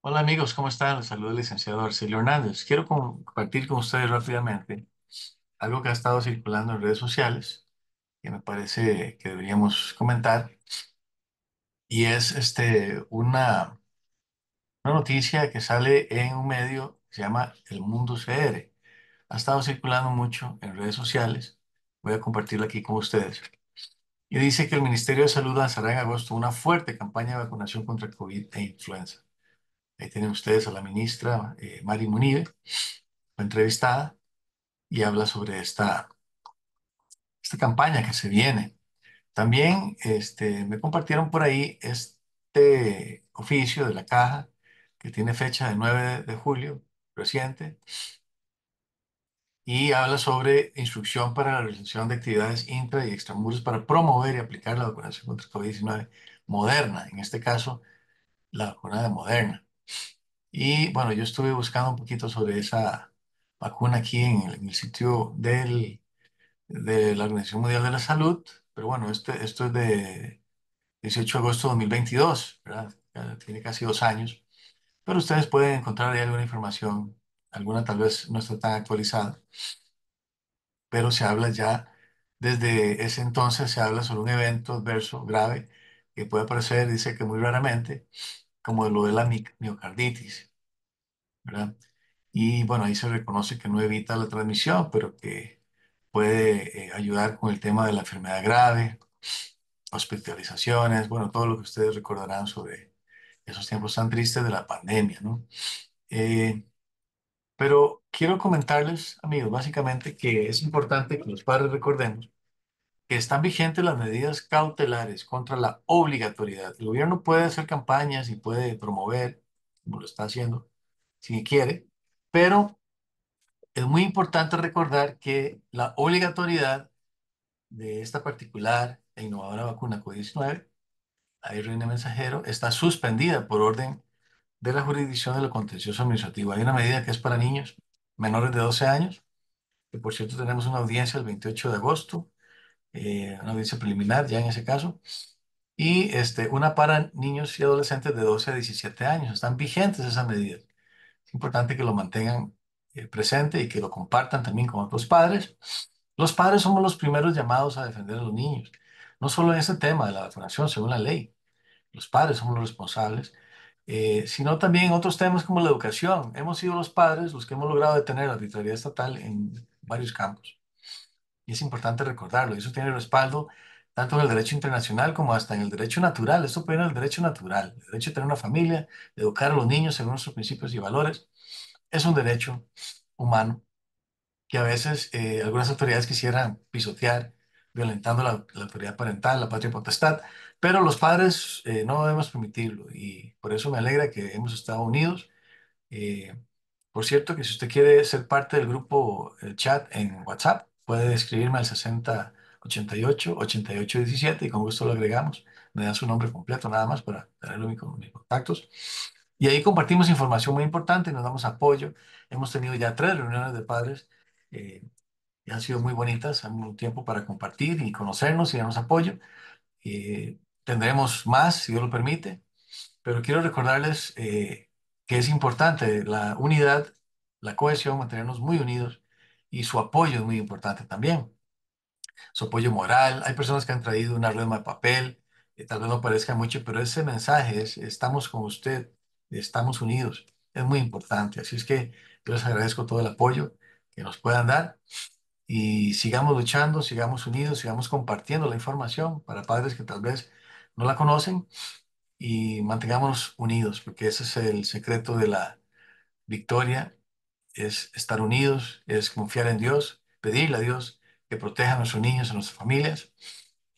Hola amigos, ¿cómo están? Les saludo el licenciado Arcelio Hernández. Quiero compartir con ustedes rápidamente algo que ha estado circulando en redes sociales, que me parece que deberíamos comentar, y es este, una, una noticia que sale en un medio que se llama El Mundo CR. Ha estado circulando mucho en redes sociales, voy a compartirla aquí con ustedes. Y dice que el Ministerio de Salud lanzará en agosto una fuerte campaña de vacunación contra COVID e influenza. Ahí tienen ustedes a la ministra eh, Mari Munive, entrevistada y habla sobre esta, esta campaña que se viene. También este, me compartieron por ahí este oficio de la caja que tiene fecha de 9 de julio reciente y habla sobre instrucción para la realización de actividades intra y extramuros para promover y aplicar la vacunación contra COVID-19 moderna, en este caso la vacuna de Moderna. Y bueno, yo estuve buscando un poquito sobre esa vacuna aquí en el, sitio del, de la Organización Mundial de la Salud, pero bueno, este, esto es de 18 de agosto de 2022, ¿verdad? Tiene casi dos años, pero ustedes pueden encontrar ahí alguna información, alguna tal vez no está tan actualizada, pero se habla ya, desde ese entonces se habla sobre un evento adverso grave que puede aparecer, dice que muy raramente, como lo de la miocarditis, ¿verdad? Y bueno, ahí se reconoce que no evita la transmisión, pero que puede eh, ayudar con el tema de la enfermedad grave, hospitalizaciones, bueno, todo lo que ustedes recordarán sobre esos tiempos tan tristes de la pandemia, ¿no? Eh, pero quiero comentarles, amigos, básicamente que es importante que los padres recordemos que están vigentes las medidas cautelares contra la obligatoriedad. El gobierno puede hacer campañas y puede promover, como lo está haciendo, si quiere, pero es muy importante recordar que la obligatoriedad de esta particular e innovadora vacuna COVID-19, ARN mensajero, está suspendida por orden de la jurisdicción de lo contencioso administrativo. Hay una medida que es para niños menores de 12 años, que por cierto tenemos una audiencia el 28 de agosto eh, una audiencia preliminar ya en ese caso, y este, una para niños y adolescentes de 12 a 17 años. Están vigentes esas medidas. Es importante que lo mantengan eh, presente y que lo compartan también con otros padres. Los padres somos los primeros llamados a defender a los niños, no solo en este tema de la vacunación según la ley. Los padres somos los responsables, eh, sino también en otros temas como la educación. Hemos sido los padres los que hemos logrado detener la arbitrariedad estatal en varios campos. Y es importante recordarlo. Y eso tiene respaldo tanto en el derecho internacional como hasta en el derecho natural. Esto ser el derecho natural. El derecho de tener una familia, educar a los niños según sus principios y valores, es un derecho humano que a veces eh, algunas autoridades quisieran pisotear, violentando la, autoridad parental, la patria potestad, pero los padres eh, no debemos permitirlo y por eso me alegra que hemos estado unidos. Eh, por cierto, que si usted quiere ser parte del grupo chat en WhatsApp, puede escribirme al 6088 8817 y con gusto lo agregamos. Me dan su nombre completo nada más para tenerlo en mis contactos. Y ahí compartimos información muy importante, nos damos apoyo. Hemos tenido ya tres reuniones de padres eh, y han sido muy bonitas. Han tenido tiempo para compartir y conocernos y darnos apoyo. Eh, tendremos más, si Dios lo permite. Pero quiero recordarles eh, que es importante la unidad, la cohesión, mantenernos muy unidos y su apoyo es muy importante también. Su apoyo moral. Hay personas que han traído una rueda de papel, Que tal vez no parezca mucho, pero ese mensaje es, estamos con usted, estamos unidos, es muy importante. Así es que yo les agradezco todo el apoyo que nos puedan dar y sigamos luchando, sigamos unidos, sigamos compartiendo la información para padres que tal vez no la conocen y mantengámonos unidos, porque ese es el secreto de la victoria es estar unidos, es confiar en Dios, pedirle a Dios que proteja a nuestros niños, a nuestras familias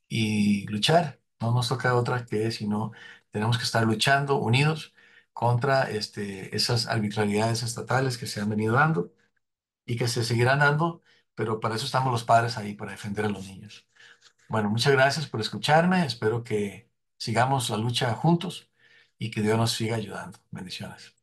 y luchar. No nos toca otra que sino tenemos que estar luchando unidos contra este, esas arbitrariedades estatales que se han venido dando y que se seguirán dando, pero para eso estamos los padres ahí, para defender a los niños. Bueno, muchas gracias por escucharme, espero que sigamos la lucha juntos y que Dios nos siga ayudando. Bendiciones.